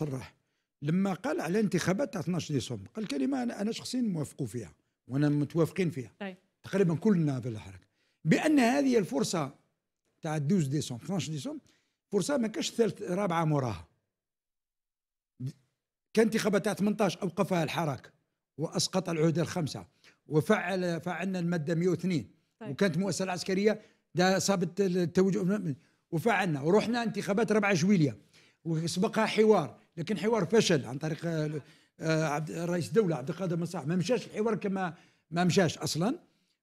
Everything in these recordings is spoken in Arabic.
صرح لما قال على انتخابات 12 ديسمبر قال كلمه انا انا شخصيا موافقوا فيها وانا متوافقين فيها طيب. تقريبا كلنا في الحركه بان هذه الفرصه تاع 12 ديسمبر 12 ديسمبر فرصه ما كاش ثالث رابعه موراها كان انتخابات 18 اوقفها الحراك واسقط العهده الخمسه وفعل فعلنا الماده 102 طيب. وكانت مؤسسه العسكريه صابت التوجه وفعلنا ورحنا انتخابات 4 جويليه وسبقها حوار لكن حوار فشل عن طريق آه، عبد رئيس الدوله عبد القادر مساح ما مشاش الحوار كما ما مشاش اصلا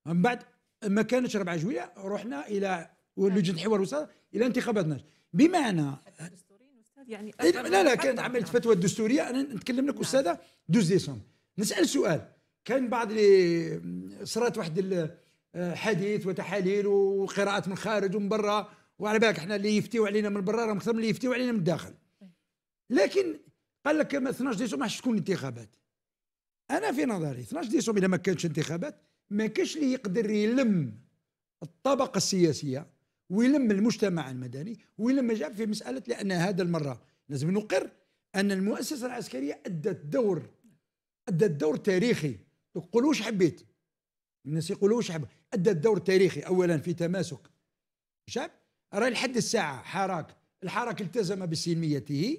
من بعد ما كانش 4 جوية رحنا الى لجنه الحوار الى انتخابات ناش بمعنى يعني إيه، لا لا كان عملت فتوى الدستوريه انا نتكلم لك نعم. استاذه نعم. 12 ديسمبر نسال سؤال كان بعض صرات واحد الحديث آه، وتحاليل وقراءات من الخارج ومن برا وعلى بالك احنا اللي يفتيو علينا من برا راهم اكثر من اللي يفتيو علينا من الداخل لكن قال لك 12 ديسمبر ما تكون انتخابات انا في نظري 12 ديسمبر اذا ما كانش انتخابات ما كانش اللي يقدر يلم الطبقه السياسيه ويلم المجتمع المدني ويلم جاب في مساله لان هذا المره لازم نقر ان المؤسسه العسكريه ادت دور ادت دور تاريخي قولوا واش حبيت الناس يقولوا واش حبيت ادت دور تاريخي اولا في تماسك شعب أرى لحد الساعه حراك الحراك التزم بسلميته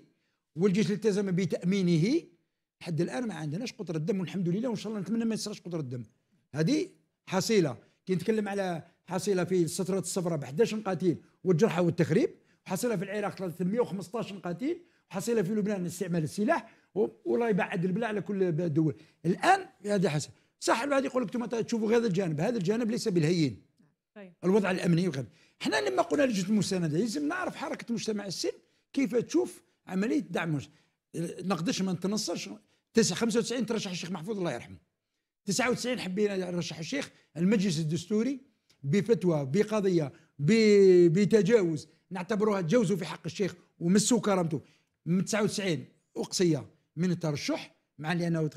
والجيش التزم بتامينه لحد الان ما عندناش قطر الدم والحمد لله وان شاء الله نتمنى ما يصيرش قطر الدم هذه حصيله كي نتكلم على حصيله في سترة الصفراء ب 11 قتيل والجرحى والتخريب وحصيله في العراق 315 قتيل وحصيله في لبنان استعمال السلاح والله يبعد البلاء على كل الدول الان هذا حصيلة صح الواحد يقول لك تشوفوا هذا الجانب هذا الجانب ليس بالهين الوضع الامني وغيره حنا لما قلنا لجنه المسانده لازم نعرف حركه مجتمع السلم كيف تشوف عمليه دعم نقدرش ما نتنصرش 95 ترشح الشيخ محفوظ الله يرحمه 99 حبينا نرشح الشيخ المجلس الدستوري بفتوى بقضيه بتجاوز نعتبروها تجاوزوا في حق الشيخ ومسوا كرامته من 99 اقصية من الترشح مع اللي انا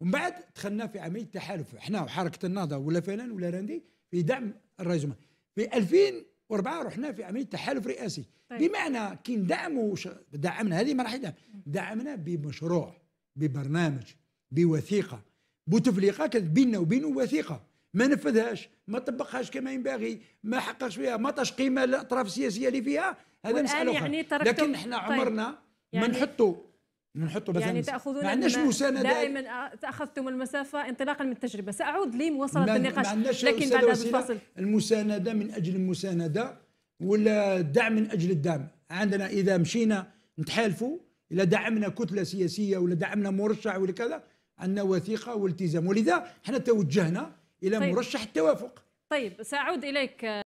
ومن بعد دخلنا في عمليه تحالف احنا وحركه النهضه ولا فلان ولا راندي في دعم الرئيس في 2004 رحنا في عمليه تحالف رئاسي طيب. بمعنى كي ندعموا دعمنا هذه ما راح يدعم دعمنا بمشروع ببرنامج بوثيقه بوتفليقه كانت بيننا وبينه وثيقه ما نفذهاش ما طبقهاش كما ينبغي ما حققش فيها ما طاش قيمه للاطراف السياسيه اللي فيها هذا مساله يعني لكن احنا طيب. عمرنا طيب. يعني ما نحطوا نحطه بزنس يعني تاخذون ما عندناش مساندة دائما آه، تاخذتم المسافه انطلاقا من التجربه ساعود لمواصله النقاش لكن بعد هذا الفصل المسانده من اجل المسانده ولا الدعم من اجل الدعم عندنا اذا مشينا نتحالفوا اذا دعمنا كتله سياسيه ولا دعمنا مرشح ولا كذا عندنا وثيقه والتزام ولذا احنا توجهنا الى طيب. مرشح التوافق طيب ساعود اليك